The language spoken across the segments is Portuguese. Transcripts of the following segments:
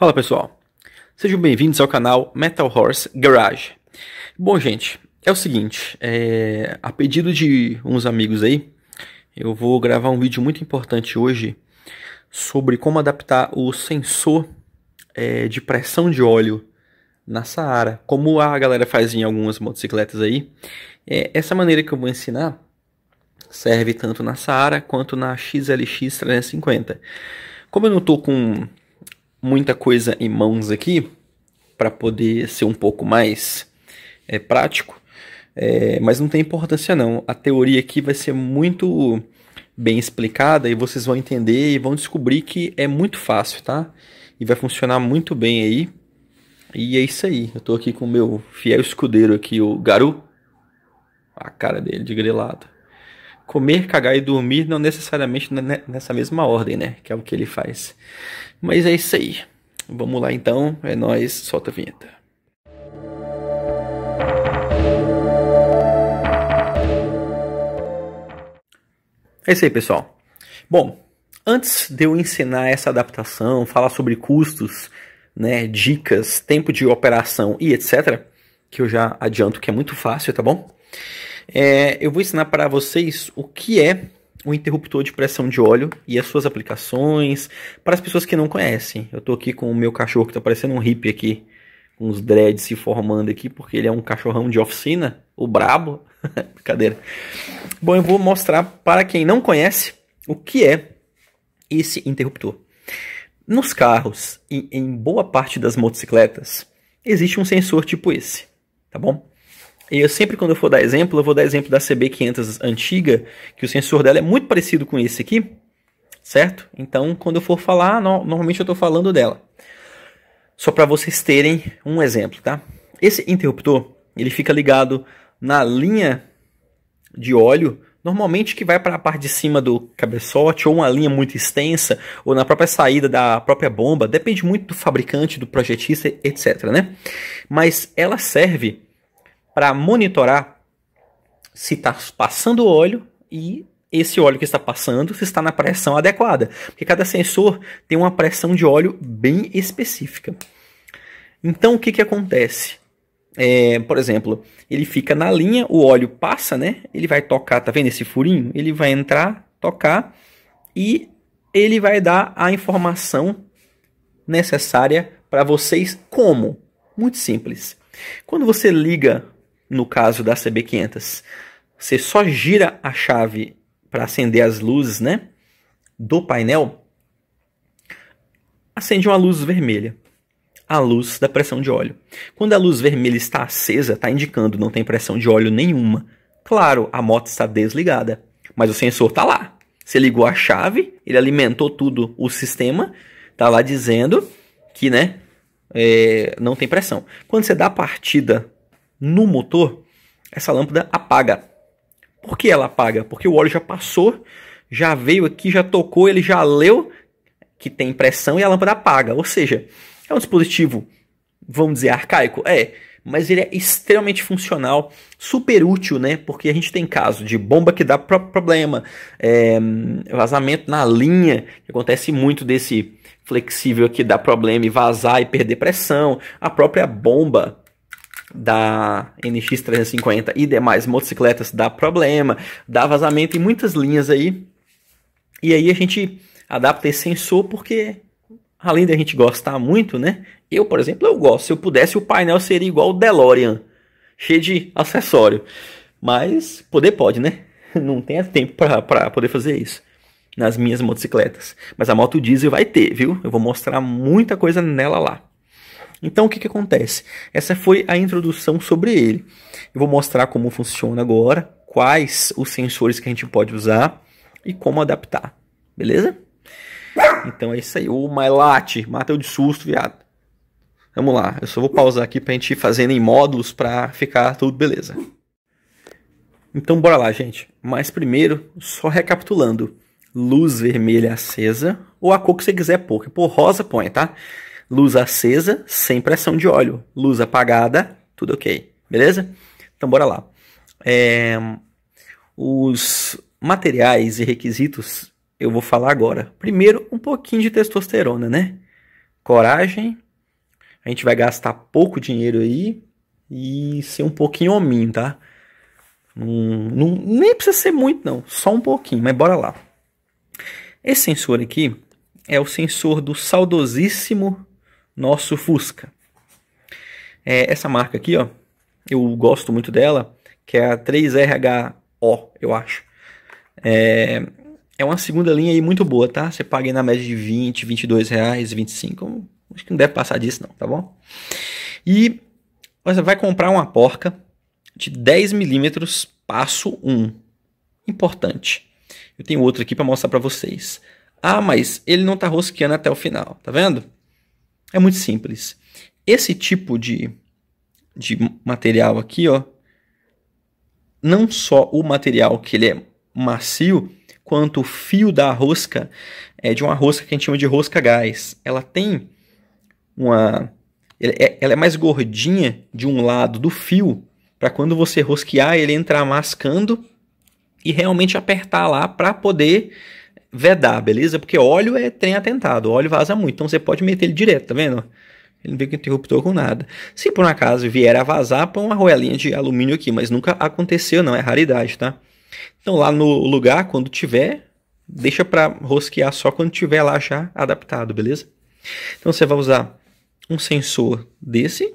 Fala pessoal, sejam bem-vindos ao canal Metal Horse Garage. Bom, gente, é o seguinte: é... a pedido de uns amigos aí, eu vou gravar um vídeo muito importante hoje sobre como adaptar o sensor é, de pressão de óleo na Saara, como a galera faz em algumas motocicletas aí. É, essa maneira que eu vou ensinar serve tanto na Saara quanto na XLX 350. Como eu não estou com muita coisa em mãos aqui para poder ser um pouco mais é, prático, é, mas não tem importância não. A teoria aqui vai ser muito bem explicada e vocês vão entender e vão descobrir que é muito fácil, tá? E vai funcionar muito bem aí. E é isso aí. Eu tô aqui com o meu fiel escudeiro aqui, o Garu. A cara dele de grelado comer, cagar e dormir não necessariamente nessa mesma ordem, né? Que é o que ele faz. Mas é isso aí. Vamos lá então, é nós, solta a vinheta. É isso aí, pessoal. Bom, antes de eu ensinar essa adaptação, falar sobre custos, né, dicas, tempo de operação e etc, que eu já adianto que é muito fácil, tá bom? É, eu vou ensinar para vocês o que é o interruptor de pressão de óleo e as suas aplicações para as pessoas que não conhecem. Eu estou aqui com o meu cachorro que está parecendo um hippie aqui, com os dreads se formando aqui, porque ele é um cachorrão de oficina, o brabo. Brincadeira. Bom, eu vou mostrar para quem não conhece o que é esse interruptor. Nos carros e em boa parte das motocicletas, existe um sensor tipo esse, tá bom? E eu sempre quando eu for dar exemplo, eu vou dar exemplo da CB500 antiga, que o sensor dela é muito parecido com esse aqui, certo? Então, quando eu for falar, no, normalmente eu estou falando dela. Só para vocês terem um exemplo, tá? Esse interruptor, ele fica ligado na linha de óleo, normalmente que vai para a parte de cima do cabeçote, ou uma linha muito extensa, ou na própria saída da própria bomba, depende muito do fabricante, do projetista, etc, né? Mas ela serve para monitorar se está passando o óleo e esse óleo que está passando se está na pressão adequada, porque cada sensor tem uma pressão de óleo bem específica. Então o que, que acontece? É, por exemplo, ele fica na linha, o óleo passa, né? Ele vai tocar, tá vendo esse furinho? Ele vai entrar, tocar e ele vai dar a informação necessária para vocês como? Muito simples. Quando você liga no caso da CB500. Você só gira a chave para acender as luzes né, do painel, acende uma luz vermelha, a luz da pressão de óleo. Quando a luz vermelha está acesa, está indicando não tem pressão de óleo nenhuma. Claro, a moto está desligada, mas o sensor está lá. Você ligou a chave, ele alimentou tudo o sistema, está lá dizendo que né, é, não tem pressão. Quando você dá a partida no motor, essa lâmpada apaga. Por que ela apaga? Porque o óleo já passou, já veio aqui, já tocou, ele já leu que tem pressão e a lâmpada apaga. Ou seja, é um dispositivo, vamos dizer, arcaico? É, mas ele é extremamente funcional, super útil, né? Porque a gente tem caso de bomba que dá problema, é, vazamento na linha, que acontece muito desse flexível que dá problema e vazar e perder pressão, a própria bomba da NX350 e demais motocicletas dá problema, dá vazamento em muitas linhas aí. E aí a gente adapta esse sensor porque além de a gente gostar muito, né? Eu, por exemplo, eu gosto. Se eu pudesse, o painel seria igual o DeLorean, cheio de acessório. Mas poder pode, né? Não tem tempo para poder fazer isso nas minhas motocicletas. Mas a moto diesel vai ter, viu? Eu vou mostrar muita coisa nela lá. Então o que, que acontece? Essa foi a introdução sobre ele. Eu vou mostrar como funciona agora, quais os sensores que a gente pode usar e como adaptar, beleza? Então é isso aí. O Mailate, mata eu de susto, viado. Vamos lá, eu só vou pausar aqui pra gente ir fazendo em módulos pra ficar tudo beleza. Então bora lá, gente. Mas primeiro, só recapitulando. Luz vermelha acesa, ou a cor que você quiser pôr. Que é pôr rosa põe, tá? Luz acesa, sem pressão de óleo. Luz apagada, tudo ok. Beleza? Então bora lá. É, os materiais e requisitos eu vou falar agora. Primeiro, um pouquinho de testosterona, né? Coragem. A gente vai gastar pouco dinheiro aí e ser um pouquinho homem, tá? não, nem precisa ser muito, não. Só um pouquinho, mas bora lá. Esse sensor aqui é o sensor do saudosíssimo nosso Fusca. É, essa marca aqui, ó, eu gosto muito dela, que é a 3RHO, eu acho. É, é uma segunda linha aí muito boa, tá? Você paga aí na média de 20, 22 reais, 25, acho que não deve passar disso não, tá bom? E você vai comprar uma porca de 10 milímetros, passo 1. Importante. Eu tenho outro aqui para mostrar para vocês. Ah, mas ele não tá rosqueando até o final, tá vendo? É muito simples. Esse tipo de, de material aqui, ó, não só o material que ele é macio, quanto o fio da rosca, é de uma rosca que a gente chama de rosca gás. Ela tem uma. É, ela é mais gordinha de um lado do fio, para quando você rosquear ele entrar mascando e realmente apertar lá para poder vedar, beleza? Porque óleo é trem atentado, óleo vaza muito, então você pode meter ele direto, tá vendo? Ele não vem com interruptor com nada. Se por um acaso vier a vazar, põe uma roelinha de alumínio aqui, mas nunca aconteceu, não, é raridade, tá? Então lá no lugar, quando tiver, deixa para rosquear só quando tiver lá já adaptado, beleza? Então você vai usar um sensor desse,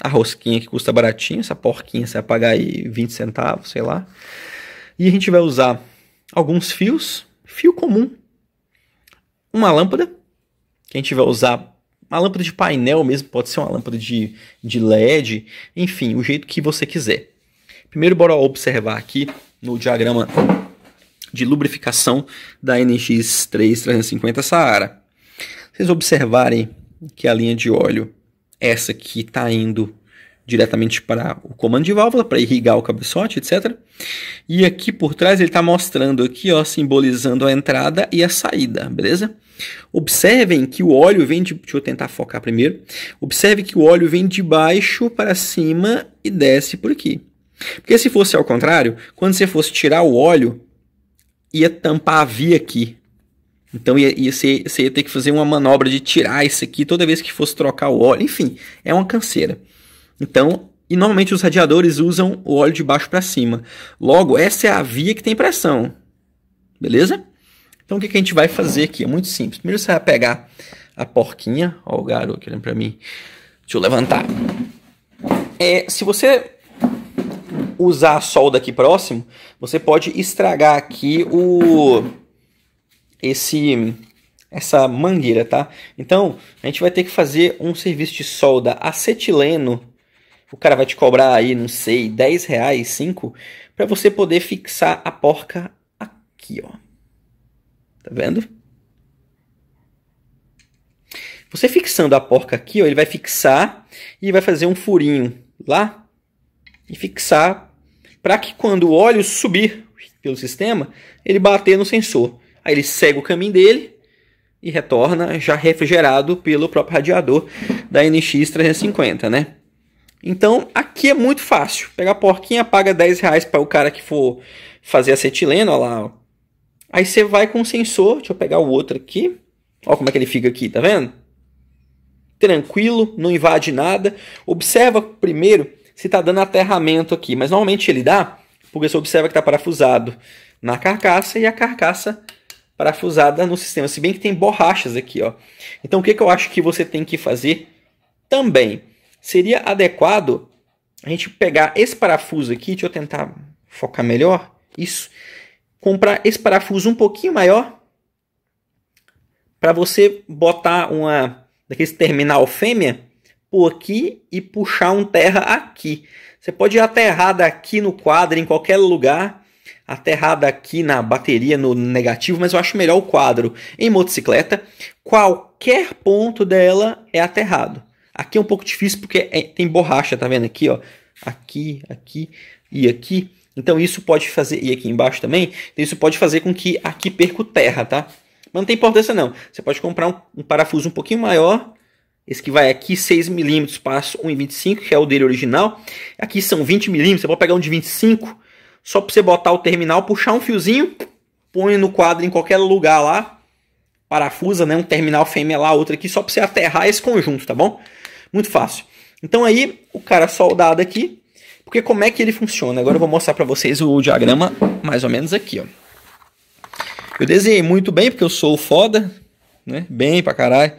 a rosquinha que custa baratinho, essa porquinha você vai pagar aí 20 centavos, sei lá. E a gente vai usar alguns fios fio comum. Uma lâmpada, quem tiver usar uma lâmpada de painel mesmo, pode ser uma lâmpada de, de LED, enfim, o jeito que você quiser. Primeiro, bora observar aqui no diagrama de lubrificação da NX 3350 Saara. Vocês observarem que a linha de óleo, essa que está indo diretamente para o comando de válvula, para irrigar o cabeçote, etc. E aqui por trás ele está mostrando aqui, ó, simbolizando a entrada e a saída, beleza? Observem que o óleo vem de... Deixa eu tentar focar primeiro. Observe que o óleo vem de baixo para cima e desce por aqui. Porque se fosse ao contrário, quando você fosse tirar o óleo, ia tampar a via aqui. Então ia, ia ser, você ia ter que fazer uma manobra de tirar isso aqui toda vez que fosse trocar o óleo. Enfim, é uma canseira. Então, e normalmente os radiadores usam o óleo de baixo para cima. Logo, essa é a via que tem pressão. Beleza? Então, o que, que a gente vai fazer aqui? É muito simples. Primeiro você vai pegar a porquinha. Ó, o garoto olhando para mim. Deixa eu levantar. É, se você usar a solda aqui próximo, você pode estragar aqui o esse essa mangueira, tá? Então, a gente vai ter que fazer um serviço de solda acetileno o cara vai te cobrar aí, não sei, 10 reais, 5, para você poder fixar a porca aqui, ó. Tá vendo? Você fixando a porca aqui, ó, ele vai fixar e vai fazer um furinho lá e fixar para que quando o óleo subir pelo sistema, ele bater no sensor. Aí ele segue o caminho dele e retorna já refrigerado pelo próprio radiador da NX350, né? Então aqui é muito fácil. Pega a porquinha, paga 10 reais para o cara que for fazer acetileno, olha lá. Aí você vai com o sensor, deixa eu pegar o outro aqui. Olha como é que ele fica aqui, tá vendo? Tranquilo, não invade nada. Observa primeiro se está dando aterramento aqui, mas normalmente ele dá, porque você observa que está parafusado na carcaça e a carcaça parafusada no sistema. Se bem que tem borrachas aqui, ó. Então o que, que eu acho que você tem que fazer também? seria adequado a gente pegar esse parafuso aqui, deixa eu tentar focar melhor, isso, comprar esse parafuso um pouquinho maior para você botar uma daqueles terminal fêmea por aqui e puxar um terra aqui. Você pode aterrar daqui no quadro, em qualquer lugar, aterrar daqui na bateria, no negativo, mas eu acho melhor o quadro. Em motocicleta, qualquer ponto dela é aterrado. Aqui é um pouco difícil porque é, tem borracha, tá vendo aqui, ó? Aqui, aqui e aqui. Então isso pode fazer, e aqui embaixo também, então isso pode fazer com que aqui perca terra, tá? Mas não tem importância não. Você pode comprar um, um parafuso um pouquinho maior, esse que vai aqui 6 mm passo 1,25, que é o dele original. Aqui são 20 mm, você pode pegar um de 25, só para você botar o terminal, puxar um fiozinho, põe no quadro em qualquer lugar lá, parafusa, né, um terminal fêmea lá, outro aqui, só para você aterrar esse conjunto, tá bom? Muito fácil. Então aí, o cara soldado aqui, porque como é que ele funciona? Agora eu vou mostrar para vocês o diagrama mais ou menos aqui, ó. Eu desenhei muito bem, porque eu sou foda, né? Bem pra caralho.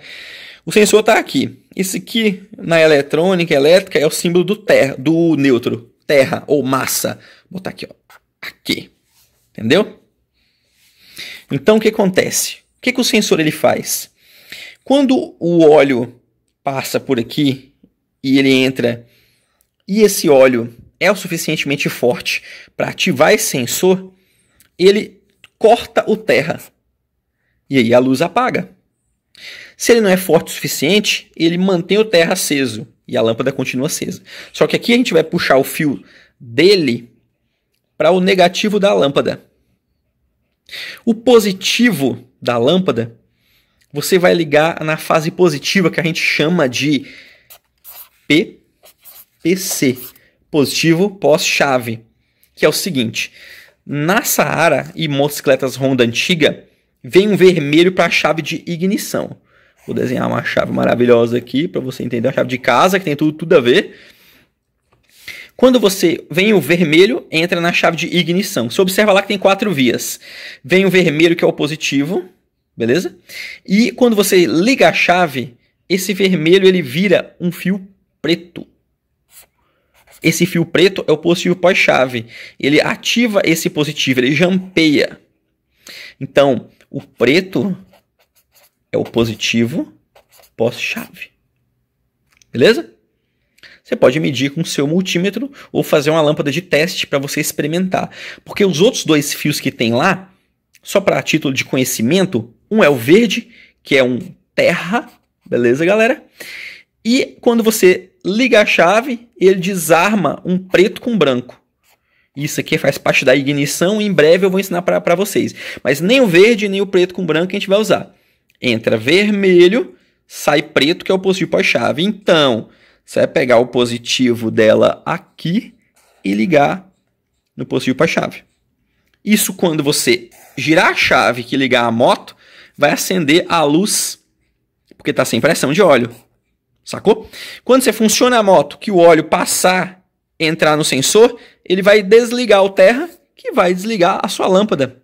O sensor tá aqui. esse aqui, na eletrônica elétrica, é o símbolo do, terra, do neutro. Terra ou massa. Vou botar aqui, ó. Aqui. Entendeu? Então, o que acontece? O que, que o sensor ele faz? Quando o óleo passa por aqui e ele entra e esse óleo é o suficientemente forte para ativar esse sensor, ele corta o terra. E aí a luz apaga. Se ele não é forte o suficiente, ele mantém o terra aceso e a lâmpada continua acesa. Só que aqui a gente vai puxar o fio dele para o negativo da lâmpada. O positivo da lâmpada você vai ligar na fase positiva que a gente chama de PPC, positivo pós-chave, que é o seguinte: na Saara e motocicletas Honda antiga, vem um vermelho para a chave de ignição. Vou desenhar uma chave maravilhosa aqui para você entender, a chave de casa que tem tudo, tudo a ver. Quando você vem o vermelho, entra na chave de ignição. Você observa lá que tem quatro vias. Vem o vermelho, que é o positivo, beleza? E quando você liga a chave, esse vermelho ele vira um fio preto. Esse fio preto é o positivo pós-chave. Ele ativa esse positivo, ele jampeia. Então, o preto é o positivo pós-chave. Beleza? Você pode medir com o seu multímetro ou fazer uma lâmpada de teste para você experimentar. Porque os outros dois fios que tem lá, só para título de conhecimento, um é o verde, que é um terra, beleza, galera? E quando você liga a chave, ele desarma um preto com branco. Isso aqui faz parte da ignição e em breve eu vou ensinar para vocês. Mas nem o verde nem o preto com branco a gente vai usar. Entra vermelho, sai preto, que é o positivo a chave Então, você vai pegar o positivo dela aqui e ligar no positivo a chave Isso quando você girar a chave que ligar a moto, vai acender a luz porque está sem pressão de óleo. Sacou? Quando você funciona a moto, que o óleo passar, entrar no sensor, ele vai desligar o terra, que vai desligar a sua lâmpada.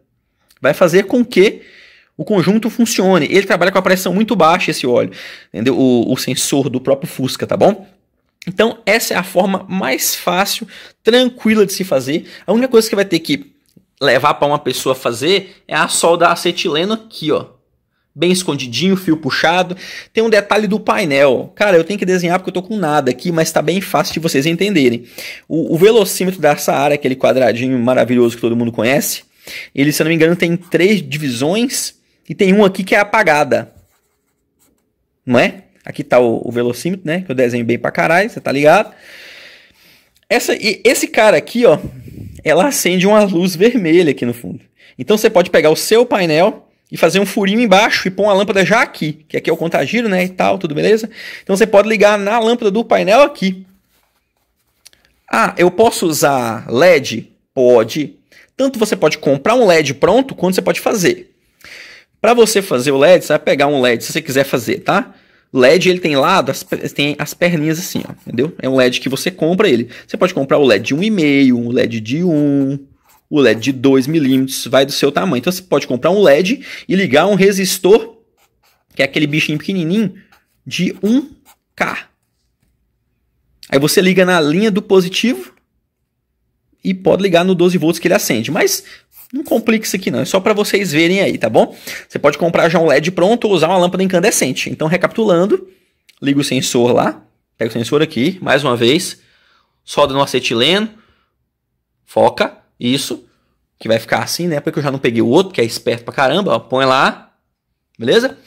Vai fazer com que o conjunto funcione. Ele trabalha com a pressão muito baixa, esse óleo. Entendeu? O, o sensor do próprio Fusca, tá bom? Então, essa é a forma mais fácil, tranquila de se fazer. A única coisa que vai ter que levar para uma pessoa fazer é a solda acetileno aqui, ó bem escondidinho, fio puxado. Tem um detalhe do painel. Cara, eu tenho que desenhar porque eu estou com nada aqui, mas está bem fácil de vocês entenderem. O, o velocímetro dessa área, aquele quadradinho maravilhoso que todo mundo conhece, ele, se eu não me engano, tem três divisões e tem um aqui que é apagada. Não é? Aqui está o, o velocímetro, né? Que eu desenho bem pra caralho, você tá ligado? Essa, e, esse cara aqui, ó, ela acende uma luz vermelha aqui no fundo. Então você pode pegar o seu painel e fazer um furinho embaixo e pôr uma lâmpada já aqui, que aqui é o contagiro, né, e tal, tudo beleza? Então você pode ligar na lâmpada do painel aqui. Ah, eu posso usar LED? Pode. Tanto você pode comprar um LED pronto, quanto você pode fazer. Para você fazer o LED, você vai pegar um LED, se você quiser fazer, tá? LED ele tem lado, as, tem as perninhas assim, ó, entendeu? É um LED que você compra ele. Você pode comprar o LED de 1,5, um LED de 1, o LED de 2 milímetros vai do seu tamanho. Então você pode comprar um LED e ligar um resistor, que é aquele bichinho pequenininho, de 1K. Aí você liga na linha do positivo e pode ligar no 12 volts que ele acende. Mas não complica isso aqui não, é só para vocês verem aí, tá bom? Você pode comprar já um LED pronto ou usar uma lâmpada incandescente. Então, recapitulando, liga o sensor lá, pega o sensor aqui, mais uma vez, solda no acetileno, foca, isso, que vai ficar assim, né? Porque eu já não peguei o outro, que é esperto pra caramba. Ó, põe lá, beleza?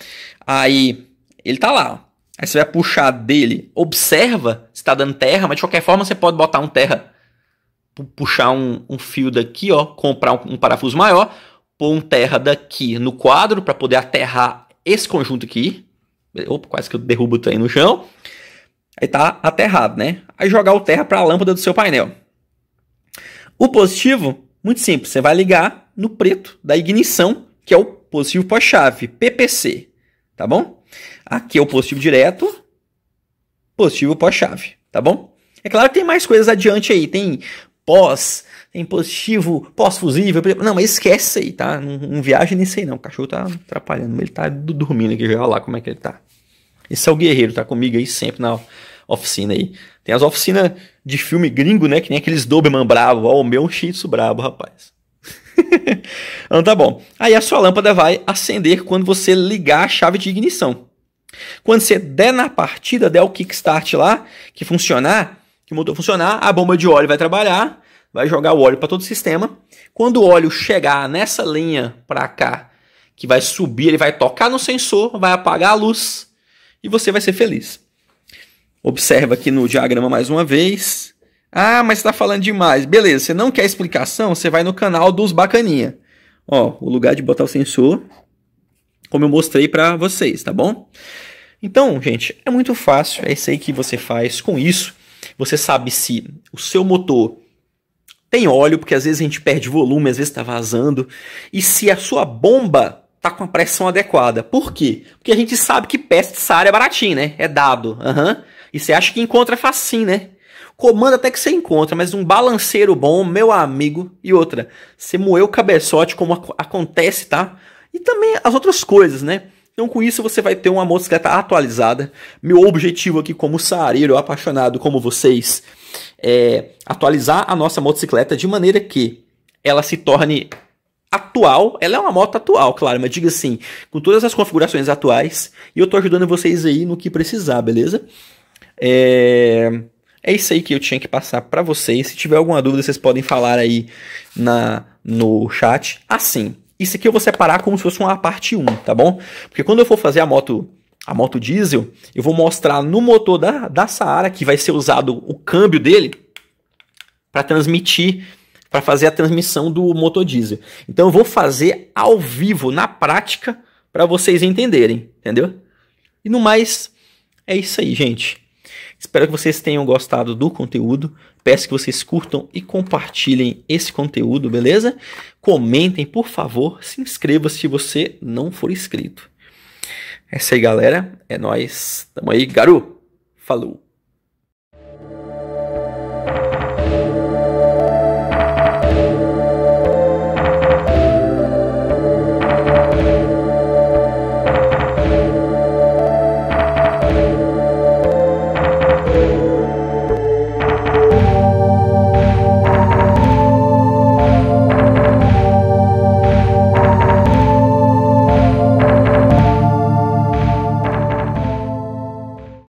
Aí, ele tá lá, ó. Aí você vai puxar dele, observa se tá dando terra, mas de qualquer forma você pode botar um terra, puxar um, um fio daqui, ó, comprar um, um parafuso maior, pôr um terra daqui no quadro para poder aterrar esse conjunto aqui. Opa, quase que eu derrubo o trem no chão. Aí tá aterrado, né? Aí jogar o terra para a lâmpada do seu painel. O positivo, muito simples, você vai ligar no preto da ignição, que é o positivo pós-chave, PPC, tá bom? Aqui é o positivo direto, positivo pós-chave, tá bom? É claro que tem mais coisas adiante aí, tem pós, tem positivo, pós-fusível, não, mas esquece aí, tá? Não, não viaja nem sei não, o cachorro tá atrapalhando, ele tá dormindo aqui, já olha lá como é que ele tá. Esse é o guerreiro, tá comigo aí sempre na oficina aí. Tem as oficinas de filme gringo, né? Que nem aqueles Doberman bravo. Ó, o meu é bravo, rapaz. então tá bom. Aí a sua lâmpada vai acender quando você ligar a chave de ignição. Quando você der na partida, der o kickstart lá, que funcionar, que o motor funcionar, a bomba de óleo vai trabalhar, vai jogar o óleo para todo o sistema. Quando o óleo chegar nessa linha para cá, que vai subir, ele vai tocar no sensor, vai apagar a luz, e você vai ser feliz. Observa aqui no diagrama mais uma vez. Ah, mas está falando demais. Beleza, você não quer explicação? Você vai no canal dos bacaninha. Ó, o lugar de botar o sensor, como eu mostrei para vocês, tá bom? Então, gente, é muito fácil. É isso aí que você faz com isso. Você sabe se o seu motor tem óleo, porque às vezes a gente perde volume, às vezes está vazando. E se a sua bomba tá com a pressão adequada. Por quê? Porque a gente sabe que pesticide é baratinho, né? É dado. Uhum. E você acha que encontra é facinho, né? Comando até que você encontra, mas um balanceiro bom, meu amigo. E outra, você moeu o cabeçote como ac acontece, tá? E também as outras coisas, né? Então com isso você vai ter uma motocicleta atualizada. Meu objetivo aqui como sareiro apaixonado como vocês é atualizar a nossa motocicleta de maneira que ela se torne atual, ela é uma moto atual, claro, mas diga assim, com todas as configurações atuais, e eu tô ajudando vocês aí no que precisar, beleza? É, é isso aí que eu tinha que passar para vocês. Se tiver alguma dúvida, vocês podem falar aí na no chat. Assim, isso aqui eu vou separar como se fosse uma parte 1, tá bom? Porque quando eu for fazer a moto a moto diesel, eu vou mostrar no motor da, da Saara que vai ser usado o câmbio dele para transmitir para fazer a transmissão do motor diesel. Então eu vou fazer ao vivo, na prática, para vocês entenderem, entendeu? E no mais, é isso aí, gente. Espero que vocês tenham gostado do conteúdo. Peço que vocês curtam e compartilhem esse conteúdo, beleza? Comentem, por favor. Se inscreva se você não for inscrito. É isso aí, galera. É nós. Tamo aí, garu. Falou.